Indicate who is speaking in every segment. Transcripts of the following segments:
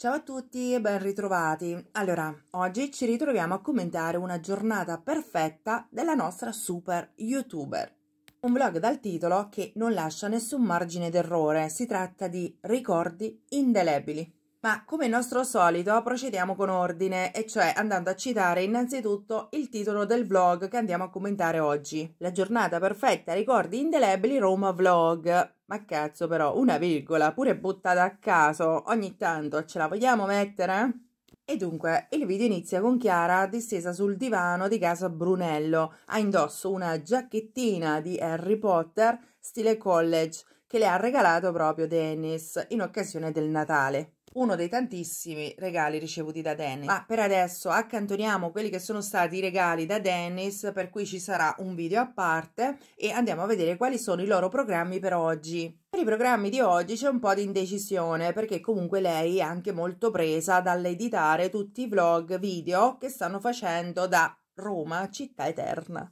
Speaker 1: Ciao a tutti e ben ritrovati. Allora, oggi ci ritroviamo a commentare una giornata perfetta della nostra super youtuber. Un vlog dal titolo che non lascia nessun margine d'errore, si tratta di ricordi indelebili. Ma come nostro solito procediamo con ordine, e cioè andando a citare innanzitutto il titolo del vlog che andiamo a commentare oggi. La giornata perfetta, ricordi indelebili Roma Vlog. Ma cazzo però, una virgola, pure buttata a caso, ogni tanto ce la vogliamo mettere? E dunque, il video inizia con Chiara distesa sul divano di casa Brunello. Ha indosso una giacchettina di Harry Potter stile college che le ha regalato proprio Dennis in occasione del Natale uno dei tantissimi regali ricevuti da Dennis. Ma per adesso accantoniamo quelli che sono stati i regali da Dennis, per cui ci sarà un video a parte e andiamo a vedere quali sono i loro programmi per oggi. Per i programmi di oggi c'è un po' di indecisione perché comunque lei è anche molto presa dall'editare tutti i vlog video che stanno facendo da Roma, città eterna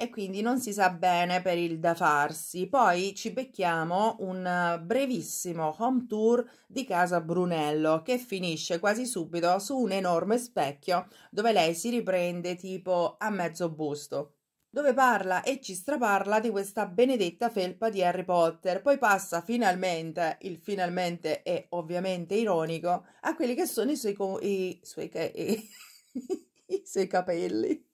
Speaker 1: e quindi non si sa bene per il da farsi. Poi ci becchiamo un brevissimo home tour di casa Brunello che finisce quasi subito su un enorme specchio dove lei si riprende tipo a mezzo busto dove parla e ci straparla di questa benedetta felpa di Harry Potter. Poi passa finalmente, il finalmente è ovviamente ironico, a quelli che sono i suoi, co- i suoi, ca- i suoi capelli.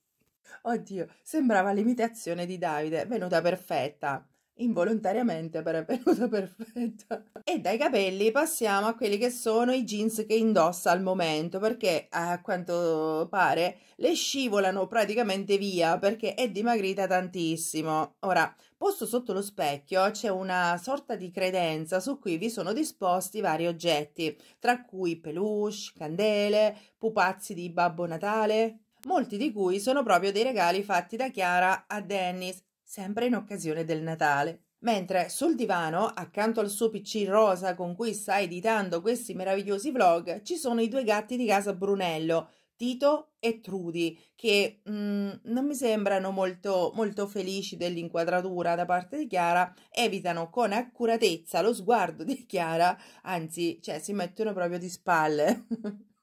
Speaker 1: Oddio, sembrava l'imitazione di Davide, venuta perfetta involontariamente però è venuta perfetta. E dai capelli passiamo a quelli che sono i jeans che indossa al momento, perché a quanto pare le scivolano praticamente via perché è dimagrita tantissimo. Ora, posto sotto lo specchio c'è una sorta di credenza su cui vi sono disposti vari oggetti, tra cui peluche, candele, pupazzi di Babbo Natale, molti di cui sono proprio dei regali fatti da Chiara a Dennis, sempre in occasione del Natale. Mentre sul divano, accanto al suo PC rosa con cui sta editando questi meravigliosi vlog, ci sono i due gatti di casa Brunello, Tito e Trudy, che mm, non mi sembrano molto, molto felici dell'inquadratura da parte di Chiara, evitano con accuratezza lo sguardo di Chiara, anzi, cioè, si mettono proprio di spalle.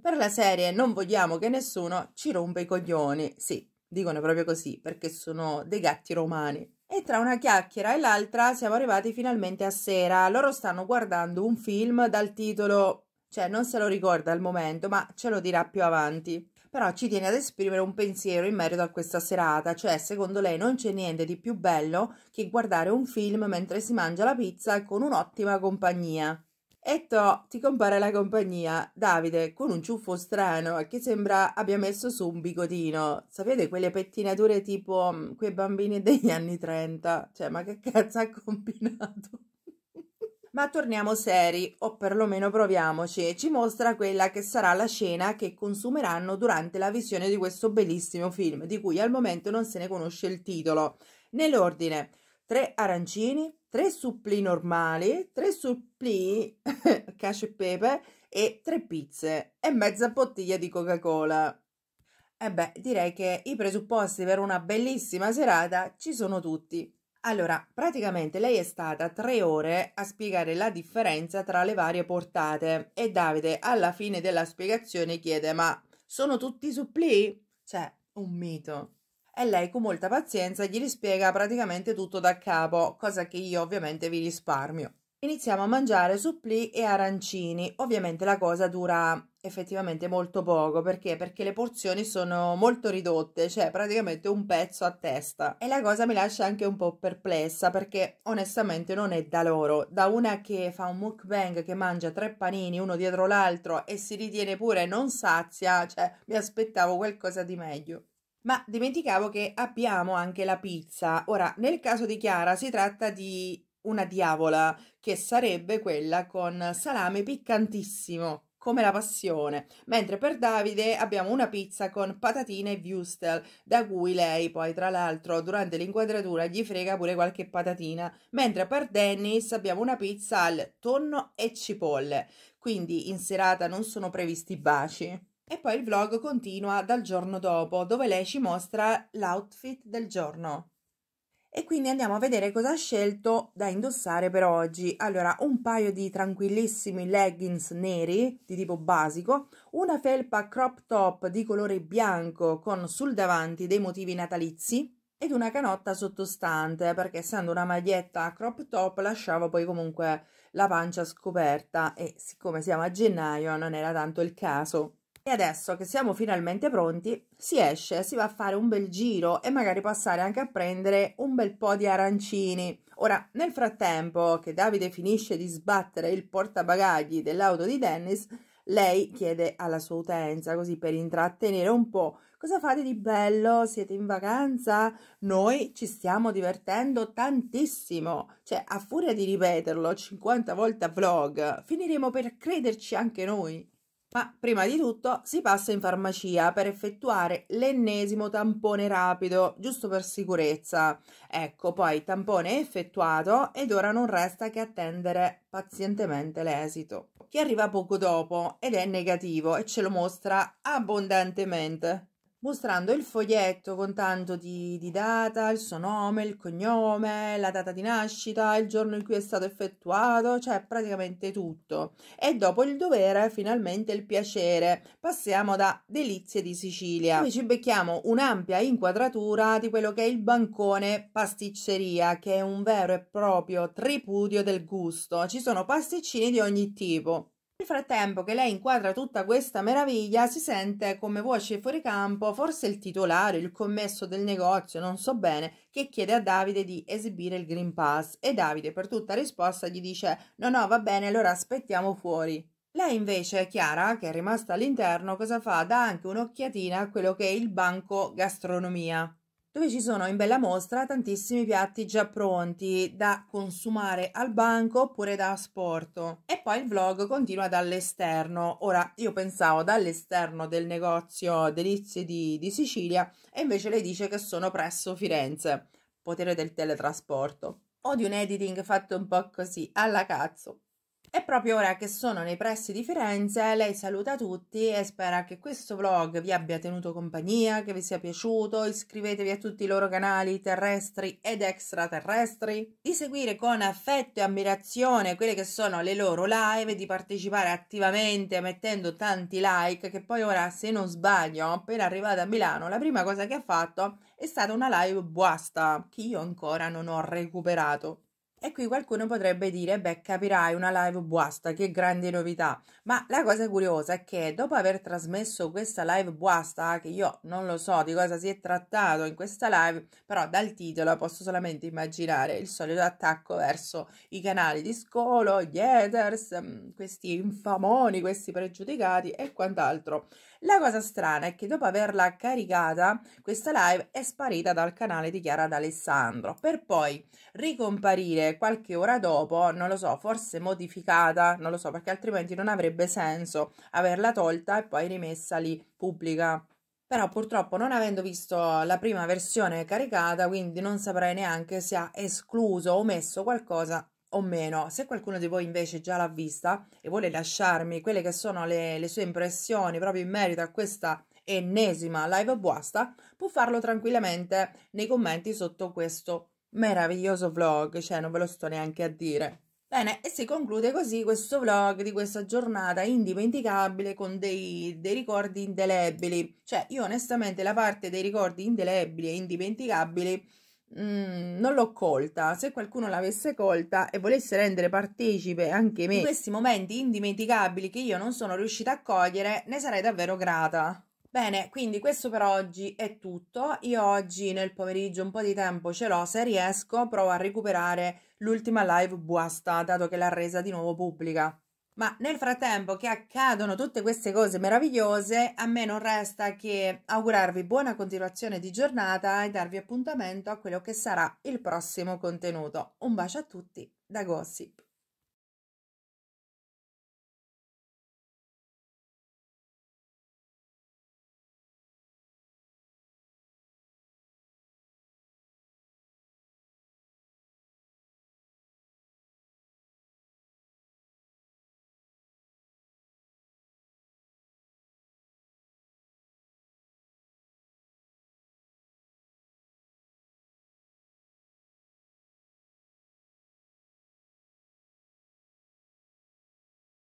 Speaker 1: per la serie non vogliamo che nessuno ci rompa i coglioni. Sì, dicono proprio così, perché sono dei gatti romani. E tra una chiacchiera e l'altra siamo arrivati finalmente a sera. Loro stanno guardando un film dal titolo... Cioè, non se lo ricorda al momento, ma ce lo dirà più avanti però ci tiene ad esprimere un pensiero in merito a questa serata, cioè secondo lei non c'è niente di più bello che guardare un film mentre si mangia la pizza con un'ottima compagnia. E to ti compare la compagnia, Davide, con un ciuffo strano che sembra abbia messo su un bigodino. Sapete quelle pettinature tipo mm, quei bambini degli anni 30? Cioè, ma che cazzo ha combinato? ma torniamo seri, o perlomeno proviamoci. Ci mostra quella che sarà la scena che consumeranno durante la visione di questo bellissimo film, di cui al momento non se ne conosce il titolo. Nell'ordine, tre arancini, 3 supplì normali, 3 supplì cacio e pepe e 3 pizze e mezza bottiglia di Coca-Cola. E beh, direi che i presupposti per una bellissima serata ci sono tutti. Allora, praticamente lei è stata tre ore a spiegare la differenza tra le varie portate e Davide alla fine della spiegazione chiede ma sono tutti suppli? Cioè, un mito e lei con molta pazienza gli rispiega praticamente tutto da capo, cosa che io ovviamente vi risparmio. Iniziamo a mangiare supplì e arancini. Ovviamente la cosa dura effettivamente molto poco, perché? Perché le porzioni sono molto ridotte, cioè praticamente un pezzo a testa. E la cosa mi lascia anche un po' perplessa, perché onestamente non è da loro, da una che fa un mukbang che mangia tre panini uno dietro l'altro e si ritiene pure non sazia, cioè mi aspettavo qualcosa di meglio. Ma dimenticavo che abbiamo anche la pizza. Ora, nel caso di Chiara si tratta di una diavola, che sarebbe quella con salame piccantissimo, come la passione, mentre per Davide abbiamo una pizza con patatine e wurstel, da cui lei poi tra l'altro durante l'inquadratura gli frega pure qualche patatina, mentre per Dennis abbiamo una pizza al tonno e cipolle, quindi in serata non sono previsti baci. E poi il vlog continua dal giorno dopo, dove lei ci mostra l'outfit del giorno. E quindi andiamo a vedere cosa ha scelto da indossare per oggi. Allora, un paio di tranquillissimi leggings neri di tipo basico, una felpa crop top di colore bianco con sul davanti dei motivi natalizi ed una canotta sottostante perché essendo una maglietta crop top lasciava poi comunque la pancia scoperta e siccome siamo a gennaio non era tanto il caso. E adesso che siamo finalmente pronti, si esce, si va a fare un bel giro e magari passare anche a prendere un bel po' di arancini. Ora, nel frattempo che Davide finisce di sbattere il portabagagli dell'auto di Dennis, lei chiede alla sua utenza, così per intrattenere un po', cosa fate di bello? Siete in vacanza? Noi ci stiamo divertendo tantissimo. Cioè, a furia di ripeterlo 50 volte a vlog, finiremo per crederci anche noi. Ma prima di tutto si passa in farmacia per effettuare l'ennesimo tampone rapido, giusto per sicurezza. Ecco, poi il tampone è effettuato ed ora non resta che attendere pazientemente l'esito, che arriva poco dopo ed è negativo e ce lo mostra abbondantemente mostrando il foglietto con tanto di, di, data, il suo nome, il cognome, la data di nascita, il giorno in cui è stato effettuato, cioè praticamente tutto. E dopo il dovere, finalmente il piacere. Passiamo da Delizie di Sicilia, Qui ci becchiamo un'ampia inquadratura di quello che è il bancone pasticceria, che è un vero e proprio tripudio del gusto. Ci sono pasticcini di ogni tipo, nel frattempo che lei inquadra tutta questa meraviglia, si sente come voce fuori campo, forse il titolare, il commesso del negozio, non so bene, che chiede a Davide di esibire il Green Pass e Davide per tutta risposta gli dice no no va bene allora aspettiamo fuori. Lei invece, Chiara, che è rimasta all'interno, cosa fa? Dà anche un'occhiatina a quello che è il banco gastronomia dove ci sono in bella mostra tantissimi piatti già pronti da consumare al banco oppure da asporto. E poi il vlog continua dall'esterno. Ora, io pensavo dall'esterno del negozio Delizie di, di Sicilia e invece lei dice che sono presso Firenze, potere del teletrasporto. O di un editing fatto un po' così, alla cazzo. E proprio ora che sono nei pressi di Firenze, lei saluta tutti e spera che questo vlog vi abbia tenuto compagnia, che vi sia piaciuto, iscrivetevi a tutti i loro canali terrestri ed extraterrestri, di seguire con affetto e ammirazione quelle che sono le loro live, di partecipare attivamente mettendo tanti like, che poi ora se non sbaglio, appena arrivata a Milano, la prima cosa che ha fatto è stata una live buasta, che io ancora non ho recuperato. E qui qualcuno potrebbe dire, beh, capirai una live buasta, che grande novità. Ma la cosa curiosa è che dopo aver trasmesso questa live buasta, che io non lo so di cosa si è trattato in questa live, però dal titolo posso solamente immaginare il solito attacco verso i canali di Scolo, gli haters, mm, questi infamoni, questi pregiudicati e quant'altro. La cosa strana è che dopo averla caricata, questa live è sparita dal canale di Chiara D'Alessandro, per poi ricomparire qualche ora dopo, non lo so, forse modificata, non lo so, perché altrimenti non avrebbe senso averla tolta e poi rimessa lì pubblica però purtroppo non avendo visto la prima versione caricata quindi non saprei neanche se ha escluso o messo qualcosa o meno. Se qualcuno di voi invece già l'ha vista e vuole lasciarmi quelle che sono le, le sue impressioni proprio in merito a questa ennesima live a buasta, può farlo tranquillamente nei commenti sotto questo meraviglioso vlog, cioè non ve lo sto neanche a dire. Bene, e si conclude così questo vlog di questa giornata indimenticabile con dei, dei, ricordi indelebili. Cioè, io onestamente la parte dei ricordi indelebili e indimenticabili Mm, non l'ho colta. Se qualcuno l'avesse colta e volesse rendere partecipe anche me di questi momenti indimenticabili che io non sono riuscita a cogliere, ne sarei davvero grata. Bene, quindi questo per oggi è tutto. Io oggi nel pomeriggio un po' di tempo ce l'ho, se riesco provo a recuperare l'ultima live buasta, dato che l'ha resa di nuovo pubblica. Ma nel frattempo che accadono tutte queste cose meravigliose, a me non resta che augurarvi buona continuazione di giornata e darvi appuntamento a quello che sarà il prossimo contenuto. Un bacio a tutti da Gossip.